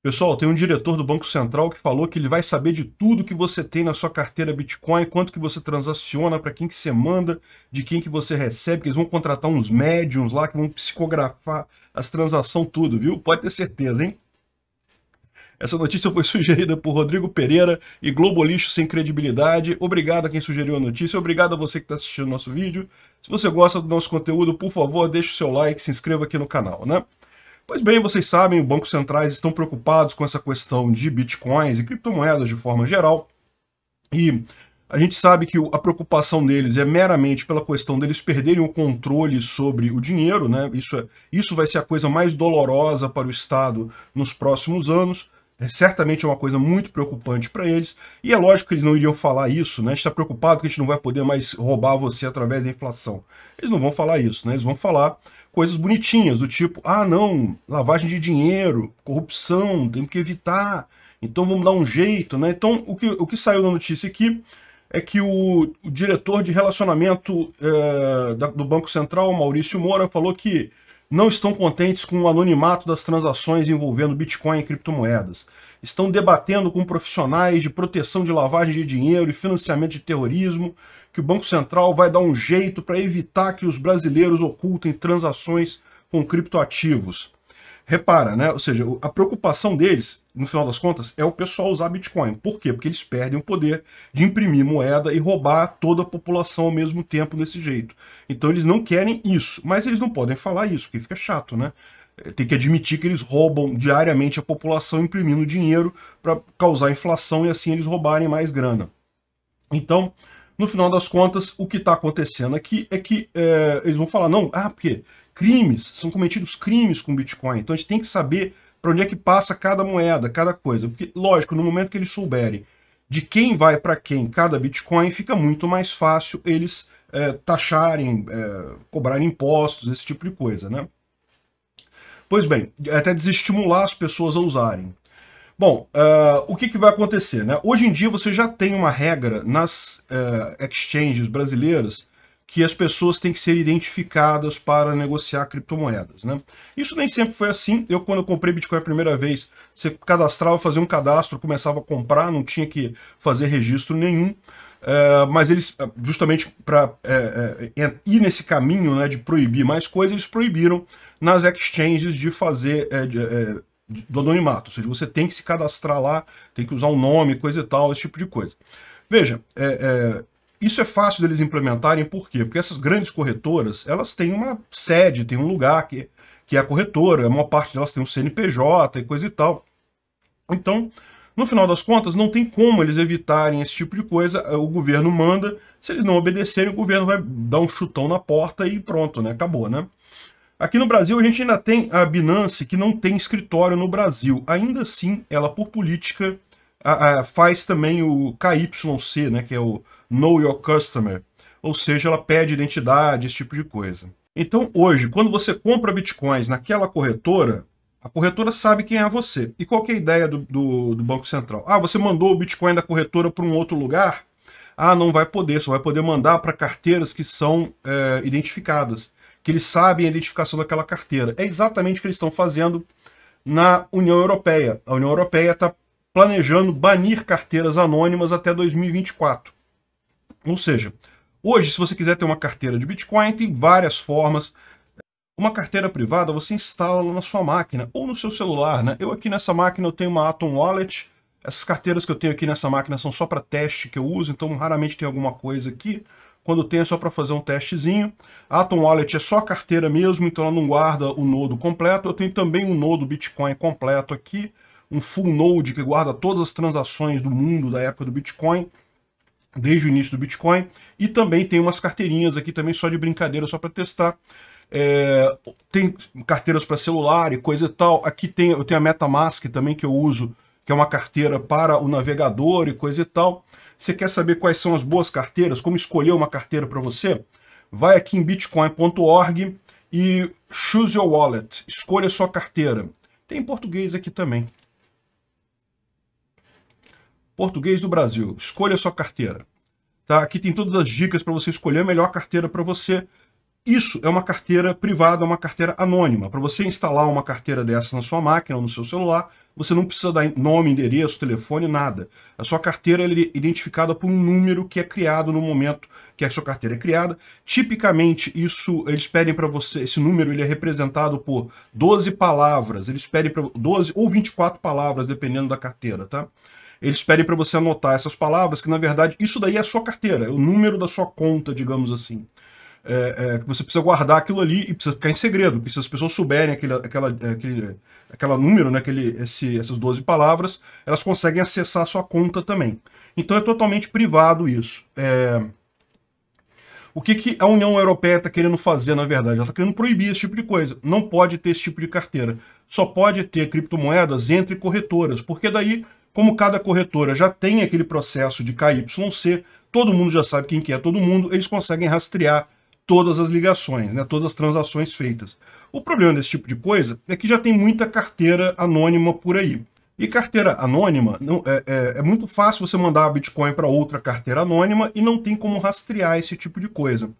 Pessoal, tem um diretor do Banco Central que falou que ele vai saber de tudo que você tem na sua carteira Bitcoin, quanto que você transaciona, para quem que você manda, de quem que você recebe, que eles vão contratar uns médiums lá que vão psicografar as transações tudo, viu? Pode ter certeza, hein? Essa notícia foi sugerida por Rodrigo Pereira e Globo Lixo Sem Credibilidade. Obrigado a quem sugeriu a notícia, obrigado a você que está assistindo nosso vídeo. Se você gosta do nosso conteúdo, por favor, deixe o seu like, se inscreva aqui no canal, né? Pois bem, vocês sabem, os bancos centrais estão preocupados com essa questão de bitcoins e criptomoedas de forma geral. E a gente sabe que a preocupação deles é meramente pela questão deles perderem o controle sobre o dinheiro, né? Isso, é, isso vai ser a coisa mais dolorosa para o Estado nos próximos anos. É, certamente é uma coisa muito preocupante para eles. E é lógico que eles não iriam falar isso, né? A gente está preocupado que a gente não vai poder mais roubar você através da inflação. Eles não vão falar isso, né? Eles vão falar coisas bonitinhas, do tipo, ah, não, lavagem de dinheiro, corrupção, temos que evitar, então vamos dar um jeito, né? Então, o que, o que saiu na notícia aqui é que o, o diretor de relacionamento é, da, do Banco Central, Maurício Moura, falou que não estão contentes com o anonimato das transações envolvendo Bitcoin e criptomoedas. Estão debatendo com profissionais de proteção de lavagem de dinheiro e financiamento de terrorismo que o Banco Central vai dar um jeito para evitar que os brasileiros ocultem transações com criptoativos. Repara, né? Ou seja, a preocupação deles, no final das contas, é o pessoal usar Bitcoin. Por quê? Porque eles perdem o poder de imprimir moeda e roubar toda a população ao mesmo tempo desse jeito. Então eles não querem isso, mas eles não podem falar isso, porque fica chato, né? É, tem que admitir que eles roubam diariamente a população imprimindo dinheiro para causar inflação e assim eles roubarem mais grana. Então, no final das contas, o que está acontecendo aqui é que é, eles vão falar, não, ah, porque crimes, são cometidos crimes com Bitcoin, então a gente tem que saber para onde é que passa cada moeda, cada coisa. Porque, lógico, no momento que eles souberem de quem vai para quem cada Bitcoin, fica muito mais fácil eles é, taxarem, é, cobrarem impostos, esse tipo de coisa, né? Pois bem, é até desestimular as pessoas a usarem. Bom, uh, o que, que vai acontecer? Né? Hoje em dia você já tem uma regra nas uh, exchanges brasileiras que as pessoas têm que ser identificadas para negociar criptomoedas. Né? Isso nem sempre foi assim. Eu, quando eu comprei Bitcoin a primeira vez, você cadastrava, fazia um cadastro, começava a comprar, não tinha que fazer registro nenhum. Uh, mas eles, ah, justamente para eh, ir nesse caminho né, de proibir mais coisas, eles proibiram nas exchanges de fazer de, do anonimato, ou seja, você tem que se cadastrar lá, tem que usar um nome, coisa e tal, esse tipo de coisa. Veja, é, é, isso é fácil deles implementarem, por quê? Porque essas grandes corretoras, elas têm uma sede, têm um lugar que, que é a corretora, a maior parte delas tem um CNPJ e coisa e tal. Então, no final das contas, não tem como eles evitarem esse tipo de coisa, o governo manda, se eles não obedecerem, o governo vai dar um chutão na porta e pronto, né? Acabou, né? Aqui no Brasil a gente ainda tem a Binance que não tem escritório no Brasil. Ainda assim, ela por política a, a, faz também o KYC, né, que é o Know Your Customer, ou seja, ela pede identidade, esse tipo de coisa. Então hoje, quando você compra bitcoins naquela corretora, a corretora sabe quem é você. E qual é a ideia do, do, do Banco Central? Ah, você mandou o bitcoin da corretora para um outro lugar? Ah, não vai poder, só vai poder mandar para carteiras que são é, identificadas que eles sabem a identificação daquela carteira. É exatamente o que eles estão fazendo na União Europeia. A União Europeia está planejando banir carteiras anônimas até 2024. Ou seja, hoje, se você quiser ter uma carteira de Bitcoin, tem várias formas. Uma carteira privada você instala na sua máquina ou no seu celular. Né? Eu aqui nessa máquina eu tenho uma Atom Wallet. Essas carteiras que eu tenho aqui nessa máquina são só para teste que eu uso, então raramente tem alguma coisa aqui. Quando tem é só para fazer um testezinho. A Atom Wallet é só carteira mesmo, então ela não guarda o nodo completo. Eu tenho também um nodo Bitcoin completo aqui, um full node que guarda todas as transações do mundo da época do Bitcoin desde o início do Bitcoin. E também tem umas carteirinhas aqui também só de brincadeira, só para testar. É, tem carteiras para celular e coisa e tal. Aqui tem, eu tenho a MetaMask também que eu uso, que é uma carteira para o navegador e coisa e tal. Você quer saber quais são as boas carteiras, como escolher uma carteira para você? Vai aqui em bitcoin.org e choose your wallet, escolha sua carteira. Tem em português aqui também. Português do Brasil, escolha sua carteira. Tá? Aqui tem todas as dicas para você escolher a melhor carteira para você. Isso é uma carteira privada, é uma carteira anônima. Para você instalar uma carteira dessa na sua máquina ou no seu celular, você não precisa dar nome, endereço, telefone, nada. A sua carteira é identificada por um número que é criado no momento que a sua carteira é criada. Tipicamente, isso eles pedem para você, esse número ele é representado por 12 palavras, eles pedem para 12 ou 24 palavras, dependendo da carteira, tá? Eles pedem para você anotar essas palavras, que na verdade isso daí é a sua carteira, é o número da sua conta, digamos assim é, é, você precisa guardar aquilo ali e precisa ficar em segredo, porque se as pessoas souberem aquele, aquela, é, aquele, é, aquela número, né, aquele, esse, essas 12 palavras, elas conseguem acessar a sua conta também. Então é totalmente privado isso. É... O que, que a União Europeia está querendo fazer, na verdade? Ela está querendo proibir esse tipo de coisa. Não pode ter esse tipo de carteira. Só pode ter criptomoedas entre corretoras, porque daí, como cada corretora já tem aquele processo de KYC, todo mundo já sabe quem que é todo mundo, eles conseguem rastrear todas as ligações, né, todas as transações feitas. O problema desse tipo de coisa é que já tem muita carteira anônima por aí. E carteira anônima, não, é, é, é muito fácil você mandar Bitcoin para outra carteira anônima e não tem como rastrear esse tipo de coisa.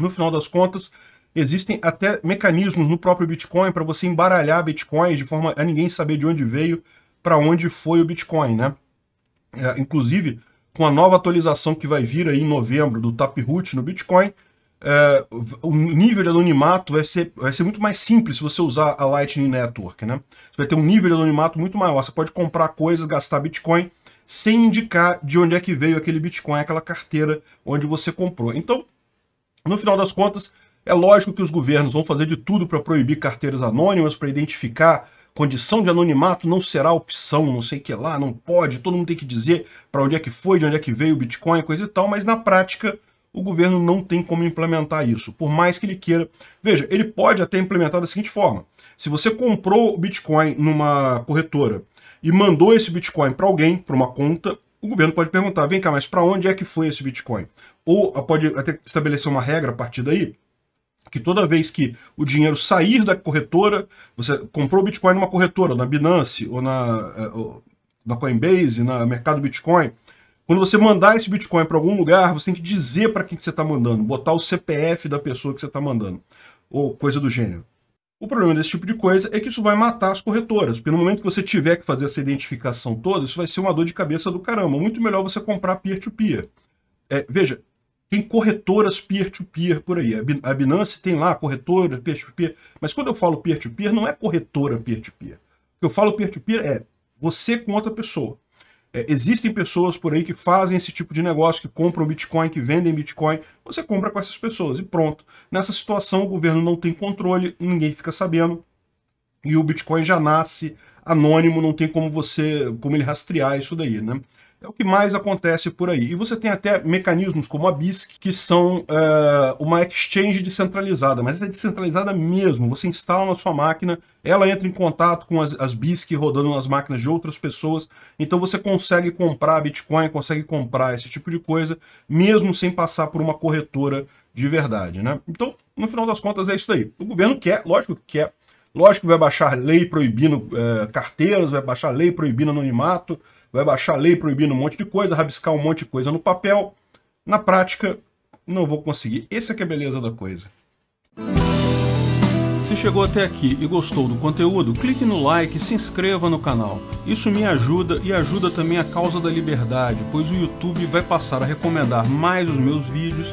No final das contas, existem até mecanismos no próprio Bitcoin para você embaralhar Bitcoin de forma a ninguém saber de onde veio, para onde foi o Bitcoin, né? É, inclusive, com a nova atualização que vai vir aí em novembro do Taproot no Bitcoin, é, o nível de anonimato vai ser, vai ser muito mais simples se você usar a Lightning Network, né? Você vai ter um nível de anonimato muito maior. Você pode comprar coisas, gastar Bitcoin, sem indicar de onde é que veio aquele Bitcoin, aquela carteira onde você comprou. Então, no final das contas, é lógico que os governos vão fazer de tudo para proibir carteiras anônimas, para identificar condição de anonimato não será opção, não sei o que lá, não pode, todo mundo tem que dizer para onde é que foi, de onde é que veio o Bitcoin, coisa e tal, mas na prática o governo não tem como implementar isso, por mais que ele queira. Veja, ele pode até implementar da seguinte forma: se você comprou o Bitcoin numa corretora e mandou esse Bitcoin para alguém, para uma conta, o governo pode perguntar: vem cá, mas para onde é que foi esse Bitcoin? Ou ah, pode até estabelecer uma regra a partir daí que toda vez que o dinheiro sair da corretora, você comprou o Bitcoin numa corretora, na Binance ou na, eh, ou na Coinbase, na Mercado Bitcoin, quando você mandar esse Bitcoin para algum lugar, você tem que dizer para quem que você está mandando, botar o CPF da pessoa que você está mandando, ou coisa do gênero. O problema desse tipo de coisa é que isso vai matar as corretoras, porque no momento que você tiver que fazer essa identificação toda, isso vai ser uma dor de cabeça do caramba. Muito melhor você comprar peer-to-peer. -peer. É, veja, tem corretoras peer-to-peer -peer por aí. A Binance tem lá corretora peer-to-peer, -peer, mas quando eu falo peer-to-peer, não é corretora peer-to-peer. O que eu falo peer-to-peer é você com outra pessoa. É, existem pessoas por aí que fazem esse tipo de negócio, que compram Bitcoin, que vendem Bitcoin. Você compra com essas pessoas e pronto. Nessa situação, o governo não tem controle, ninguém fica sabendo. E o Bitcoin já nasce anônimo, não tem como você, como ele rastrear isso daí, né? É o que mais acontece por aí. E você tem até mecanismos como a BISC, que são eh, uma exchange descentralizada, mas é descentralizada mesmo. Você instala na sua máquina, ela entra em contato com as, as BISC rodando nas máquinas de outras pessoas, então você consegue comprar Bitcoin, consegue comprar esse tipo de coisa, mesmo sem passar por uma corretora de verdade, né? Então, no final das contas, é isso aí. O governo quer, lógico que quer, lógico que vai baixar lei proibindo eh, carteiras, vai baixar lei proibindo anonimato, vai baixar a lei proibindo um monte de coisa, rabiscar um monte de coisa no papel. Na prática, não vou conseguir. Essa é que é a beleza da coisa. Se chegou até aqui e gostou do conteúdo, clique no like e se inscreva no canal. Isso me ajuda e ajuda também a causa da liberdade, pois o YouTube vai passar a recomendar mais os meus vídeos